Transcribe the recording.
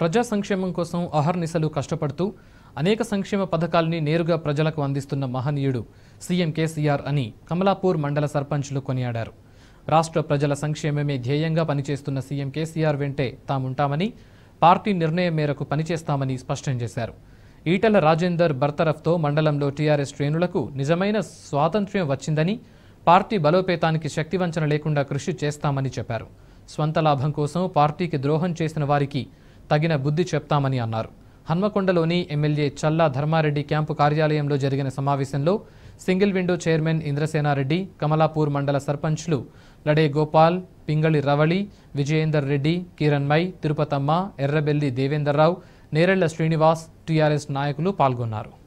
ప్రజా సంక్షేమం కోసం అహర్నిశలు కష్టపడుతూ అనేక సంక్షేమ పథకాల్ని నేరుగా ప్రజలకు అందిస్తున్న మహనీయుడు సీఎం కేసీఆర్ అని కమలాపూర్ మండల సర్పంచ్లు కొనియాడారు రాష్ట్ర ప్రజల సంక్షేమమే ధ్యేయంగా పనిచేస్తున్న సీఎం కేసీఆర్ వెంటే తాముంటామని పార్టీ నిర్ణయం మేరకు పనిచేస్తామని స్పష్టం చేశారు ఈటల రాజేందర్ బర్తరఫ్తో మండలంలో టీఆర్ఎస్ శ్రేణులకు నిజమైన స్వాతంత్ర్యం వచ్చిందని పార్టీ బలోపేతానికి శక్తివంచన లేకుండా కృషి చేస్తామని చెప్పారు స్వంత లాభం కోసం పార్టీకి ద్రోహం చేసిన వారికి తగిన బుద్ధి చెప్తామని అన్నారు హన్మకొండలోని ఎమ్మెల్యే చల్లా ధర్మారెడ్డి క్యాంపు కార్యాలయంలో జరిగిన సమావేశంలో single window chairman Indrasenareddy Kamalapur మండల సర్పంచ్లు లడే గోపాల్ పింగళి రవళి విజయేందర్ రెడ్డి కిరణ్మై తిరుపతమ్మ ఎర్రబెల్లి దేవేందర్రావు నేరెళ్ల శ్రీనివాస్ టీఆర్ఎస్ నాయకులు పాల్గొన్నారు